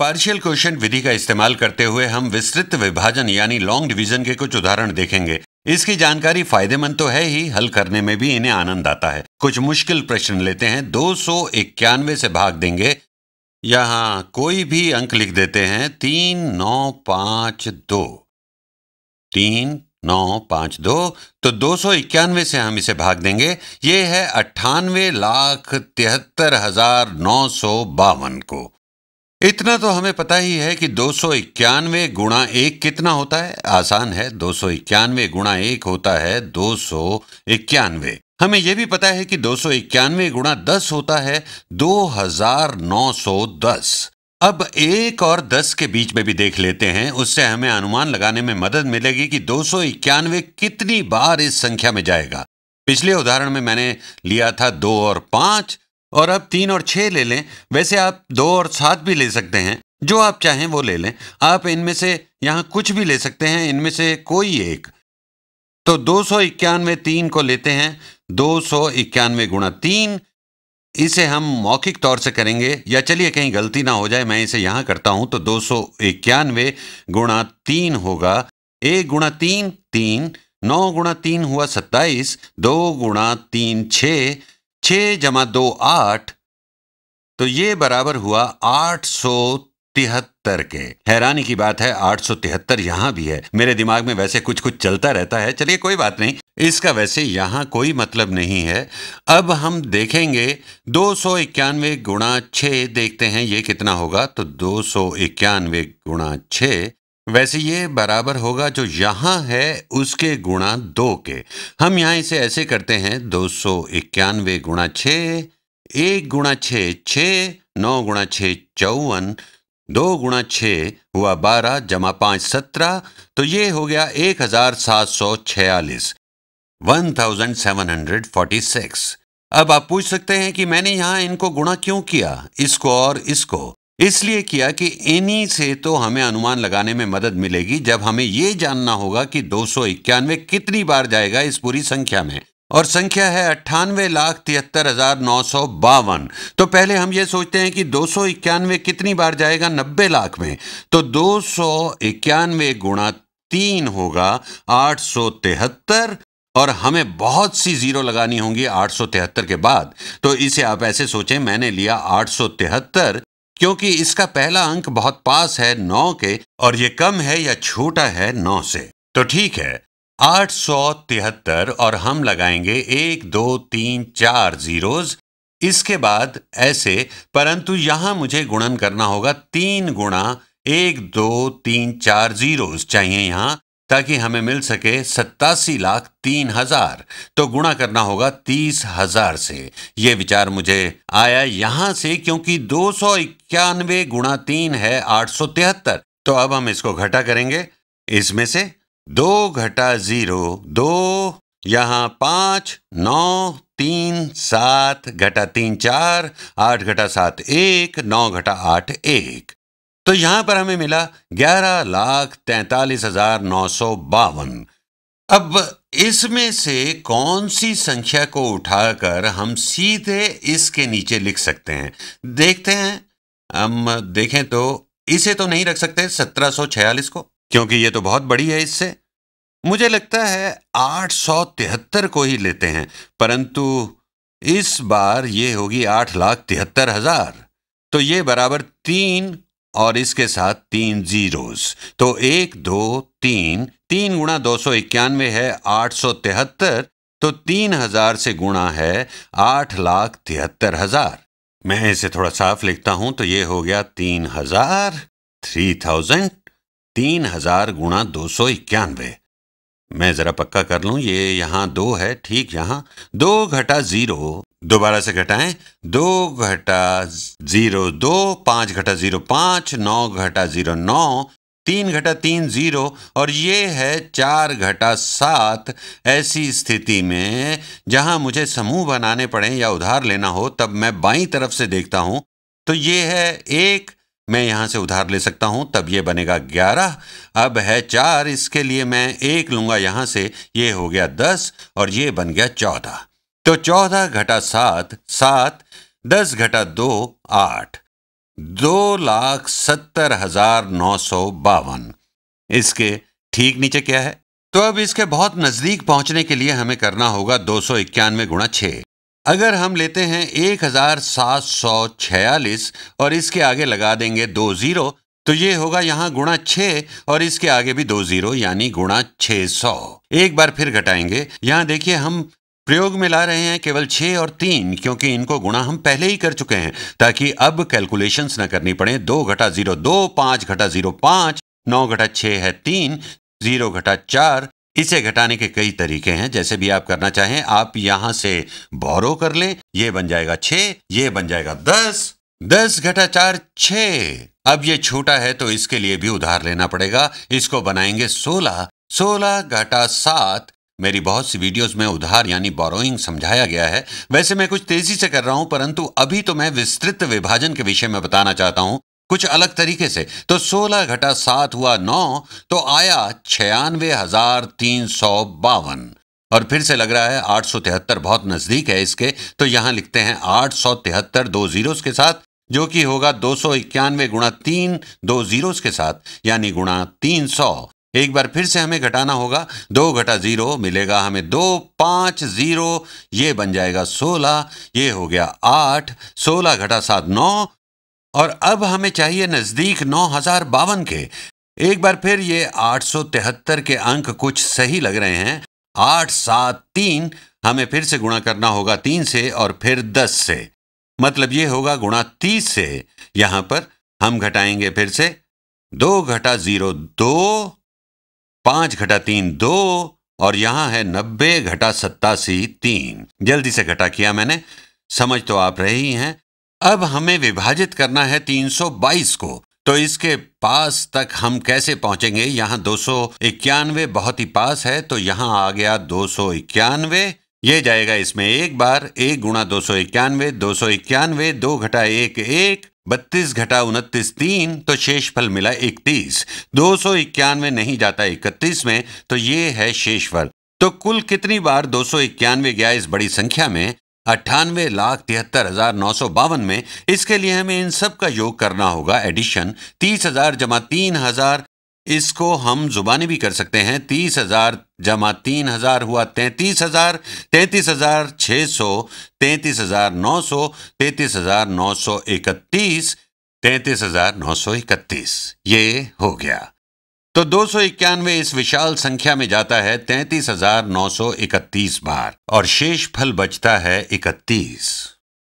partial question विधि का इस्तेमाल करते हुए हम विस्तृत विभाजन यानी लॉन्ग डिवीजन के कुछ उदाहरण देखेंगे इसकी जानकारी फायदेमंद तो है ही हल करने में भी इन्हें आनंद आता है कुछ मुश्किल प्रश्न लेते हैं दो से भाग देंगे यहाँ कोई भी अंक लिख देते हैं तीन नौ पांच दो तीन नौ पांच दो तो दो सौ इक्यानवे से हम इसे भाग देंगे ये है अट्ठानवे लाख तिहत्तर हजार नौ सौ बावन को इतना तो हमें पता ही है कि दो सौ इक्यानवे गुणा एक कितना होता है आसान है दो सौ इक्यानवे गुणा एक होता है दो सौ इक्यानवे हमें यह भी पता है कि दो सौ इक्यानवे गुणा दस होता है दो हजार नौ सौ दस अब एक और दस के बीच में भी देख लेते हैं उससे हमें अनुमान लगाने में मदद मिलेगी कि दो सौ इक्यानवे कितनी बार इस संख्या में जाएगा पिछले उदाहरण में मैंने लिया था दो और पांच और आप तीन और छः ले लें वैसे आप दो और सात भी ले सकते हैं जो आप चाहें वो ले लें आप इनमें से यहाँ कुछ भी ले सकते हैं इनमें से कोई एक तो दो सौ इक्यानवे तीन को लेते हैं दो सौ इक्यानवे गुणा तीन इसे हम मौखिक तौर से करेंगे या चलिए कहीं गलती ना हो जाए मैं इसे यहाँ करता हूँ तो दो सौ इक्यानवे गुणा तीन होगा एक गुणा तीन तीन नौ गुणा तीन हुआ सत्ताईस दो गुणा तीन छः छः जमा दो आठ तो ये बराबर हुआ आठ सौ तिहत्तर के हैरानी की बात है आठ सौ तिहत्तर यहाँ भी है मेरे दिमाग में वैसे कुछ कुछ चलता रहता है चलिए कोई बात नहीं इसका वैसे यहाँ कोई मतलब नहीं है अब हम देखेंगे दो सौ इक्यानवे गुणा छः देखते हैं ये कितना होगा तो दो सौ इक्यानवे गुणा छः वैसे ये बराबर होगा जो यहाँ है उसके गुणा दो के हम यहाँ इसे ऐसे करते हैं दो सौ इक्यानवे गुणा छः एक गुणा छः छः नौ गुणा छः चौवन दो गुणा छः हुआ बारह जमा पाँच सत्रह तो ये हो गया एक हज़ार सात सौ छियालीस one thousand seven hundred forty six अब आप पूछ सकते हैं कि मैंने यहाँ इनको गुणा क्यों किया इसको और इसको इसलिए किया कि इन्हीं से तो हमें अनुमान लगाने में मदद मिलेगी जब हमें ये जानना होगा कि दो कितनी बार जाएगा इस पूरी संख्या में और संख्या है अट्ठानवे लाख तिहत्तर हजार नौ सौ बावन तो पहले हम ये सोचते हैं कि दो सौ इक्यानवे कितनी बार जाएगा नब्बे लाख में तो दो सौ इक्यानवे गुणा तीन होगा आठ सौ तिहत्तर और हमें बहुत सी जीरो लगानी होंगी आठ सौ तिहत्तर के बाद तो इसे आप ऐसे सोचें मैंने लिया आठ सौ तिहत्तर क्योंकि इसका पहला अंक बहुत पास है नौ के और ये कम है या छोटा है नौ से तो ठीक है आठ सौ तिहत्तर और हम लगाएंगे एक दो तीन चार जीरोज इसके बाद ऐसे परंतु यहां मुझे गुणन करना होगा तीन गुणा एक दो तीन चार जीरोज चाहिए यहां ताकि हमें मिल सके सत्तासी लाख तीन हजार तो गुणा करना होगा तीस हजार से ये विचार मुझे आया यहां से क्योंकि दो सौ इक्यानवे गुणा तीन है आठ सौ तिहत्तर तो अब हम इसको घटा करेंगे इसमें से दो घटा जीरो दो यहां पांच नौ तीन सात घटा तीन चार आठ घटा सात एक नौ घटा आठ एक तो यहां पर हमें मिला ग्यारह लाख तैतालीस हजार नौ सौ बावन अब इसमें से कौन सी संख्या को उठाकर हम सीधे इसके नीचे लिख सकते हैं देखते हैं हम देखें तो इसे तो नहीं रख सकते छियालीस को क्योंकि ये तो बहुत बड़ी है इससे मुझे लगता है आठ सौ तिहत्तर को ही लेते हैं परंतु इस बार ये होगी आठ लाख तिहत्तर हजार तो ये बराबर तीन और इसके साथ तीन जीरोस तो एक दो तीन तीन गुणा दो सौ इक्यानवे है आठ सौ तिहत्तर तो तीन हजार से गुणा है आठ लाख तिहत्तर हजार मैं इसे थोड़ा साफ लिखता हूं तो ये हो गया तीन हजार थ्री थाउजेंड तीन हजार गुणा दो सौ इक्यानवे मैं जरा पक्का कर लूं ये यहां दो है ठीक यहां दो घटा जीरो दोबारा से घटाएं दो घटा जीरो दो पाँच घटा जीरो पाँच नौ घटा जीरो नौ तीन घटा तीन जीरो और ये है चार घटा सात ऐसी स्थिति में जहां मुझे समूह बनाने पड़े या उधार लेना हो तब मैं बाई तरफ से देखता हूं तो ये है एक मैं यहाँ से उधार ले सकता हूँ तब ये बनेगा ग्यारह अब है चार इसके लिए मैं एक लूँगा यहाँ से ये हो गया दस और ये बन गया चौदह तो चौदह घटा सात सात दस घटा दो आठ दो लाख सत्तर हजार नौ सौ बावन इसके ठीक नीचे क्या है तो अब इसके बहुत नजदीक पहुंचने के लिए हमें करना होगा दो सौ इक्यानवे गुणा छ अगर हम लेते हैं एक हजार सात सौ छियालीस और इसके आगे लगा देंगे दो जीरो तो ये होगा यहां गुणा छ और इसके आगे भी दो जीरो यानी गुणा छ सौ एक बार फिर घटाएंगे यहां देखिए हम प्रयोग में ला रहे हैं केवल छः और तीन क्योंकि इनको गुणा हम पहले ही कर चुके हैं ताकि अब कैलकुलेशंस न करनी पड़े दो घटा जीरो दो पाँच घटा जीरो पाँच नौ घटा छः है तीन जीरो घटा चार इसे घटाने के कई तरीके हैं जैसे भी आप करना चाहें आप यहां से बोरो कर लें ये बन जाएगा छः ये बन जाएगा दस दस घटा चार छ अब ये छोटा है तो इसके लिए भी उधार लेना पड़ेगा इसको बनाएंगे सोलह सोलह घटा सात मेरी बहुत सी वीडियोस में उधार यानी बोरोइंग समझाया गया है वैसे मैं कुछ तेजी से कर रहा हूं परंतु अभी तो मैं विस्तृत विभाजन के विषय में बताना चाहता हूं कुछ अलग तरीके से तो 16 घटा सात हुआ नौ तो आया छियानवे हजार तीन सौ बावन और फिर से लग रहा है आठ सौ तिहत्तर बहुत नजदीक है इसके तो यहां लिखते हैं आठ सौ तिहत्तर दो जीरो के साथ जो कि होगा दो सौ इक्यानवे गुणा तीन दो जीरो के साथ यानी गुणा तीन सौ एक बार फिर से हमें घटाना होगा दो घटा ज़ीरो मिलेगा हमें दो पाँच ज़ीरो ये बन जाएगा सोलह ये हो गया आठ सोलह घटा सात नौ और अब हमें चाहिए नज़दीक नौ हज़ार बावन के एक बार फिर ये आठ सौ तिहत्तर के अंक कुछ सही लग रहे हैं आठ सात तीन हमें फिर से गुणा करना होगा तीन से और फिर दस से मतलब ये होगा गुणा तीस से यहां पर हम घटाएंगे फिर से दो घटा ज़ीरो दो पांच घटा तीन दो और यहां है नब्बे घटा सत्तासी तीन जल्दी से घटा किया मैंने समझ तो आप रहे ही हैं अब हमें विभाजित करना है 322 को तो इसके पास तक हम कैसे पहुंचेंगे यहां दो बहुत ही पास है तो यहां आ गया दो ये जाएगा इसमें एक बार एक गुणा दो सौ इक्यानवे दो सौ इक्यानवे दो घटा एक एक बत्तीस घटा उनतीस तीन तो शेष फल मिला इकतीस दो सौ इक्यानवे नहीं जाता इकतीस में तो ये है शेष फल तो कुल कितनी बार दो सौ इक्यानवे गया इस बड़ी संख्या में अट्ठानवे लाख तिहत्तर हजार नौ सौ बावन में इसके लिए हमें इन सब का योग करना होगा एडिशन तीस हजार जमा तीन हजार इसको हम जुबानी भी कर सकते हैं तीस हजार जमा तीन हजार हुआ तैतीस हजार तैतीस हजार छ सौ तैतीस हजार नौ सौ तैतीस हजार नौ सौ इकतीस तैतीस हजार नौ सौ इकतीस ये हो गया तो दो सौ इक्यानवे इस विशाल संख्या में जाता है तैतीस हजार नौ सौ इकतीस बार और शेष फल बचता है इकतीस